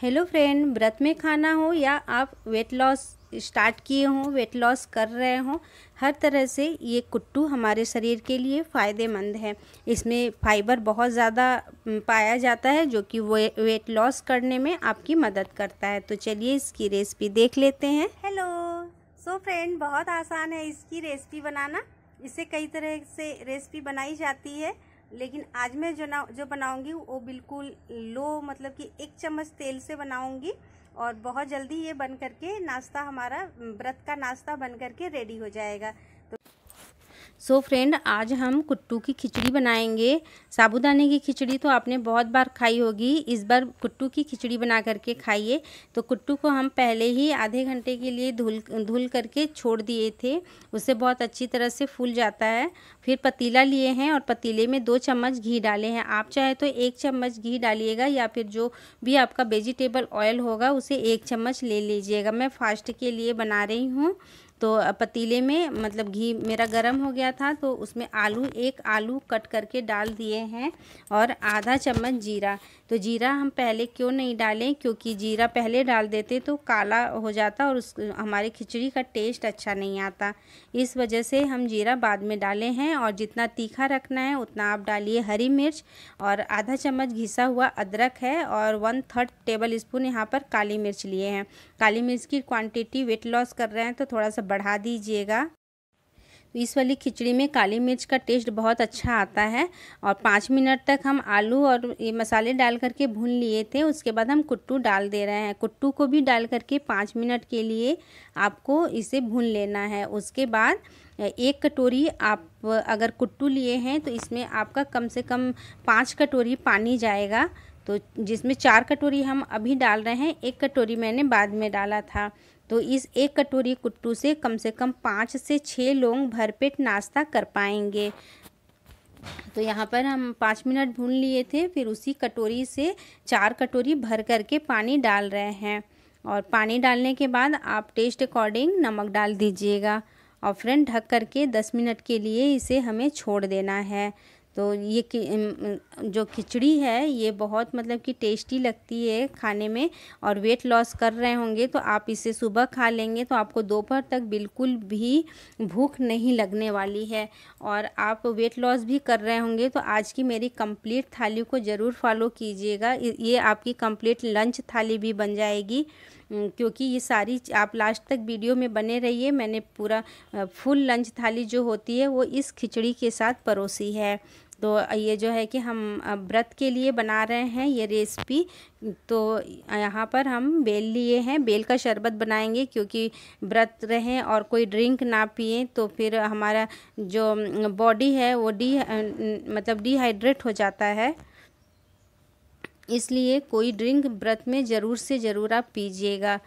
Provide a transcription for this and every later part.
hello friend व्रत में खाना हो या आप वेट लॉस स्टार्ट किए हों वेट लॉस कर रहे हों हर तरह से ये कुट्टू हमारे शरीर के लिए फ़ायदेमंद है इसमें फाइबर बहुत ज़्यादा पाया जाता है जो कि वे, वेट लॉस करने में आपकी मदद करता है तो चलिए इसकी रेसिपी देख लेते हैं हेलो सो फ्रेंड बहुत आसान है इसकी रेसिपी बनाना इसे कई तरह से रेसिपी बनाई जाती है लेकिन आज मैं जो ना जो बनाऊंगी वो बिल्कुल लो मतलब कि एक चम्मच तेल से बनाऊंगी और बहुत जल्दी ये बन करके नाश्ता हमारा व्रत का नाश्ता बन करके रेडी हो जाएगा सो so फ्रेंड आज हम कुट्टू की खिचड़ी बनाएंगे साबूदाने की खिचड़ी तो आपने बहुत बार खाई होगी इस बार कुट्टू की खिचड़ी बना करके खाइए तो कुट्टू को हम पहले ही आधे घंटे के लिए धुल धुल करके छोड़ दिए थे उससे बहुत अच्छी तरह से फूल जाता है फिर पतीला लिए हैं और पतीले में दो चम्मच घी डाले हैं आप चाहे तो एक चम्मच घी डालिएगा या फिर जो भी आपका वेजिटेबल ऑयल होगा उसे एक चम्मच ले लीजिएगा मैं फास्ट के लिए बना रही हूँ तो पतीले में मतलब घी मेरा गर्म हो गया था तो उसमें आलू एक आलू कट करके डाल दिए हैं और आधा चम्मच जीरा तो जीरा हम पहले क्यों नहीं डालें क्योंकि जीरा पहले डाल देते तो काला हो जाता और उस हमारे खिचड़ी का टेस्ट अच्छा नहीं आता इस वजह से हम जीरा बाद में डाले हैं और जितना तीखा रखना है उतना आप डालिए हरी मिर्च और आधा चम्मच घिसा हुआ अदरक है और वन थर्ड टेबल स्पून यहाँ पर काली मिर्च लिए हैं काली मिर्च की क्वान्टिटी वेट लॉस कर रहे हैं तो थोड़ा सा बढ़ा दीजिएगा तो इस वाली खिचड़ी में काली मिर्च का टेस्ट बहुत अच्छा आता है और पाँच मिनट तक हम आलू और ये मसाले डाल करके भून लिए थे उसके बाद हम कुट्टू डाल दे रहे हैं कुट्टू को भी डाल करके पाँच मिनट के लिए आपको इसे भून लेना है उसके बाद एक कटोरी आप अगर कुट्टू लिए हैं तो इसमें आपका कम से कम पाँच कटोरी पानी जाएगा तो जिसमें चार कटोरी हम अभी डाल रहे हैं एक कटोरी मैंने बाद में डाला था तो इस एक कटोरी कुट्टू से कम से कम पाँच से छः लोग भरपेट नाश्ता कर पाएंगे तो यहाँ पर हम पाँच मिनट भून लिए थे फिर उसी कटोरी से चार कटोरी भर करके पानी डाल रहे हैं और पानी डालने के बाद आप टेस्ट अकॉर्डिंग नमक डाल दीजिएगा और फ्रेंड ढक करके दस मिनट के लिए इसे हमें छोड़ देना है तो ये कि, जो खिचड़ी है ये बहुत मतलब कि टेस्टी लगती है खाने में और वेट लॉस कर रहे होंगे तो आप इसे सुबह खा लेंगे तो आपको दोपहर तक बिल्कुल भी भूख नहीं लगने वाली है और आप वेट लॉस भी कर रहे होंगे तो आज की मेरी कंप्लीट थाली को ज़रूर फॉलो कीजिएगा ये आपकी कंप्लीट लंच थाली भी बन जाएगी क्योंकि ये सारी आप लास्ट तक वीडियो में बने रहिए मैंने पूरा फुल लंच थाली जो होती है वो इस खिचड़ी के साथ परोसी है तो ये जो है कि हम व्रत के लिए बना रहे हैं ये रेसिपी तो यहाँ पर हम बेल लिए हैं बेल का शरबत बनाएंगे क्योंकि व्रत रहें और कोई ड्रिंक ना पिए तो फिर हमारा जो बॉडी है वो डी मतलब डिहाइड्रेट हो जाता है इसलिए कोई ड्रिंक व्रत में ज़रूर से ज़रूर आप पीजिएगा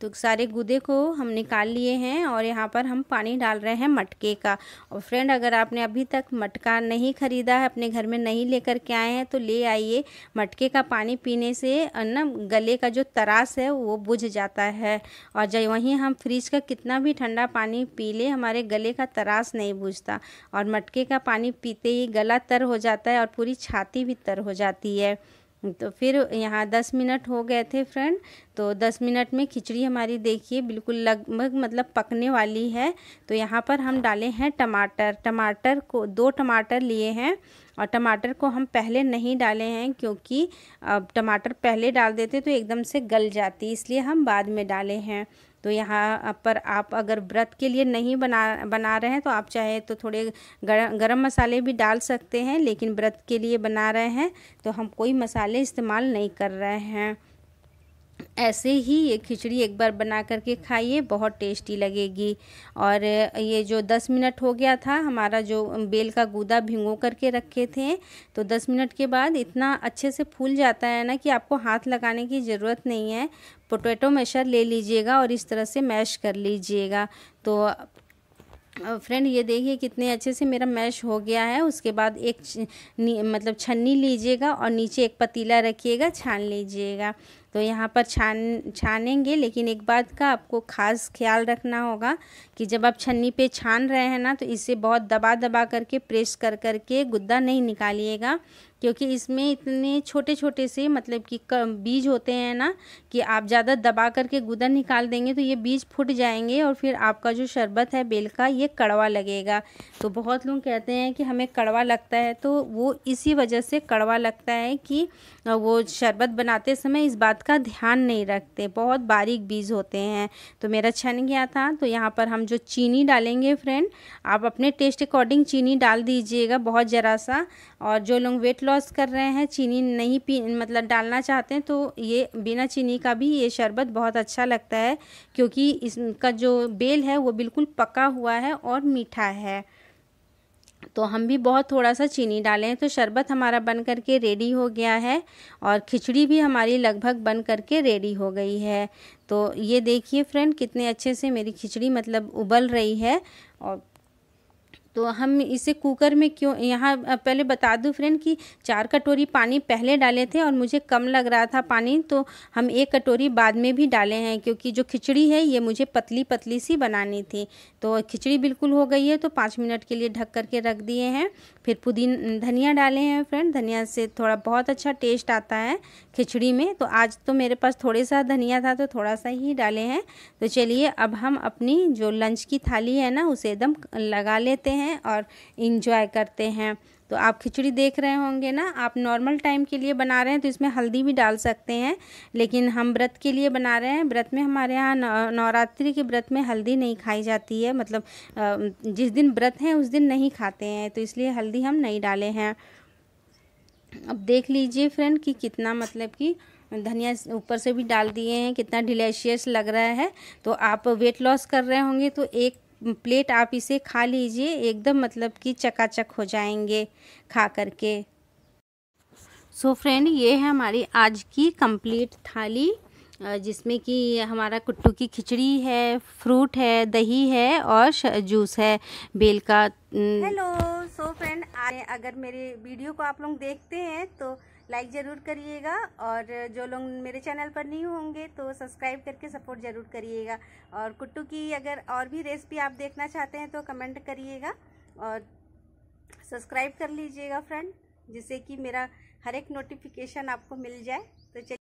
तो सारे गुदे को हम निकाल लिए हैं और यहाँ पर हम पानी डाल रहे हैं मटके का और फ्रेंड अगर आपने अभी तक मटका नहीं ख़रीदा है अपने घर में नहीं लेकर के आए हैं तो ले आइए मटके का पानी पीने से ना गले का जो तरास है वो बुझ जाता है और जब वहीं हम फ्रिज का कितना भी ठंडा पानी पी ले हमारे गले का तरास नहीं बुझता और मटके का पानी पीते ही गला तर हो जाता है और पूरी छाती भी तर हो जाती है तो फिर यहाँ दस मिनट हो गए थे फ्रेंड तो दस मिनट में खिचड़ी हमारी देखिए बिल्कुल लगभग मतलब पकने वाली है तो यहाँ पर हम डाले हैं टमाटर टमाटर को दो टमाटर लिए हैं और टमाटर को हम पहले नहीं डाले हैं क्योंकि अब टमाटर पहले डाल देते तो एकदम से गल जाती इसलिए हम बाद में डाले हैं तो यहाँ पर आप अगर व्रत के लिए नहीं बना बना रहे हैं तो आप चाहे तो थोड़े गर, गरम मसाले भी डाल सकते हैं लेकिन व्रत के लिए बना रहे हैं तो हम कोई मसाले इस्तेमाल नहीं कर रहे हैं ऐसे ही ये खिचड़ी एक बार बना करके खाइए बहुत टेस्टी लगेगी और ये जो 10 मिनट हो गया था हमारा जो बेल का गूदा भिंगो करके रखे थे तो 10 मिनट के बाद इतना अच्छे से फूल जाता है ना कि आपको हाथ लगाने की ज़रूरत नहीं है पोटैटो मैशर ले लीजिएगा और इस तरह से मैश कर लीजिएगा तो फ्रेंड ये देखिए कितने अच्छे से मेरा मैश हो गया है उसके बाद एक मतलब छन्नी लीजिएगा और नीचे एक पतीला रखिएगा छान लीजिएगा तो यहाँ पर छान छानेंगे लेकिन एक बात का आपको ख़ास ख्याल रखना होगा कि जब आप छन्नी पे छान रहे हैं ना तो इसे बहुत दबा दबा करके प्रेस कर करके गुद्दा नहीं निकालिएगा क्योंकि इसमें इतने छोटे छोटे से मतलब कि बीज होते हैं ना कि आप ज़्यादा दबा करके गुदा निकाल देंगे तो ये बीज फूट जाएंगे और फिर आपका जो शरबत है बेल का ये कड़वा लगेगा तो बहुत लोग कहते हैं कि हमें कड़वा लगता है तो वो इसी वजह से कड़वा लगता है कि वो शरबत बनाते समय इस बात बात का ध्यान नहीं रखते बहुत बारीक बीज होते हैं तो मेरा छन गया था तो यहाँ पर हम जो चीनी डालेंगे फ्रेंड आप अपने टेस्ट अकॉर्डिंग चीनी डाल दीजिएगा बहुत ज़रा सा और जो लोग वेट लॉस कर रहे हैं चीनी नहीं पी मतलब डालना चाहते हैं तो ये बिना चीनी का भी ये शरबत बहुत अच्छा लगता है क्योंकि इसका जो बेल है वो बिल्कुल पका हुआ है और मीठा है तो हम भी बहुत थोड़ा सा चीनी डालें तो शरबत हमारा बन करके रेडी हो गया है और खिचड़ी भी हमारी लगभग बन करके रेडी हो गई है तो ये देखिए फ्रेंड कितने अच्छे से मेरी खिचड़ी मतलब उबल रही है और तो हम इसे कुकर में क्यों यहाँ पहले बता दूँ फ्रेंड कि चार कटोरी पानी पहले डाले थे और मुझे कम लग रहा था पानी तो हम एक कटोरी बाद में भी डाले हैं क्योंकि जो खिचड़ी है ये मुझे पतली पतली सी बनानी थी तो खिचड़ी बिल्कुल हो गई है तो पाँच मिनट के लिए ढक करके रख दिए हैं फिर पुदीन धनिया डाले हैं फ्रेंड धनिया से थोड़ा बहुत अच्छा टेस्ट आता है खिचड़ी में तो आज तो मेरे पास थोड़े सा धनिया था तो थोड़ा सा ही डाले हैं तो चलिए अब हम अपनी जो लंच की थाली है ना उसे एकदम लगा लेते हैं हैं और इन्जॉय करते हैं तो आप खिचड़ी देख रहे होंगे ना आप नॉर्मल टाइम के लिए बना रहे हैं तो इसमें हल्दी भी डाल सकते हैं लेकिन हम व्रत के लिए बना रहे हैं व्रत में हमारे यहाँ नवरात्रि के व्रत में हल्दी नहीं खाई जाती है मतलब जिस दिन व्रत है उस दिन नहीं खाते हैं तो इसलिए हल्दी हम नहीं डाले हैं अब देख लीजिए फ्रेंड कि कितना मतलब कि धनिया ऊपर से भी डाल दिए हैं कितना डिलेशियस लग रहा है तो आप वेट लॉस कर रहे होंगे तो एक प्लेट आप इसे खा लीजिए एकदम मतलब कि चकाचक हो जाएंगे खा करके सो so फ्रेंड ये है हमारी आज की कंप्लीट थाली जिसमें कि हमारा कुट्टू की खिचड़ी है फ्रूट है दही है और जूस है बेल का हेलो सो फ्रेंड अगर मेरे वीडियो को आप लोग देखते हैं तो लाइक ज़रूर करिएगा और जो लोग मेरे चैनल पर नहीं होंगे तो सब्सक्राइब करके सपोर्ट ज़रूर करिएगा और कुट्टू की अगर और भी रेसिपी आप देखना चाहते हैं तो कमेंट करिएगा और सब्सक्राइब कर लीजिएगा फ्रेंड जिससे कि मेरा हर एक नोटिफिकेशन आपको मिल जाए तो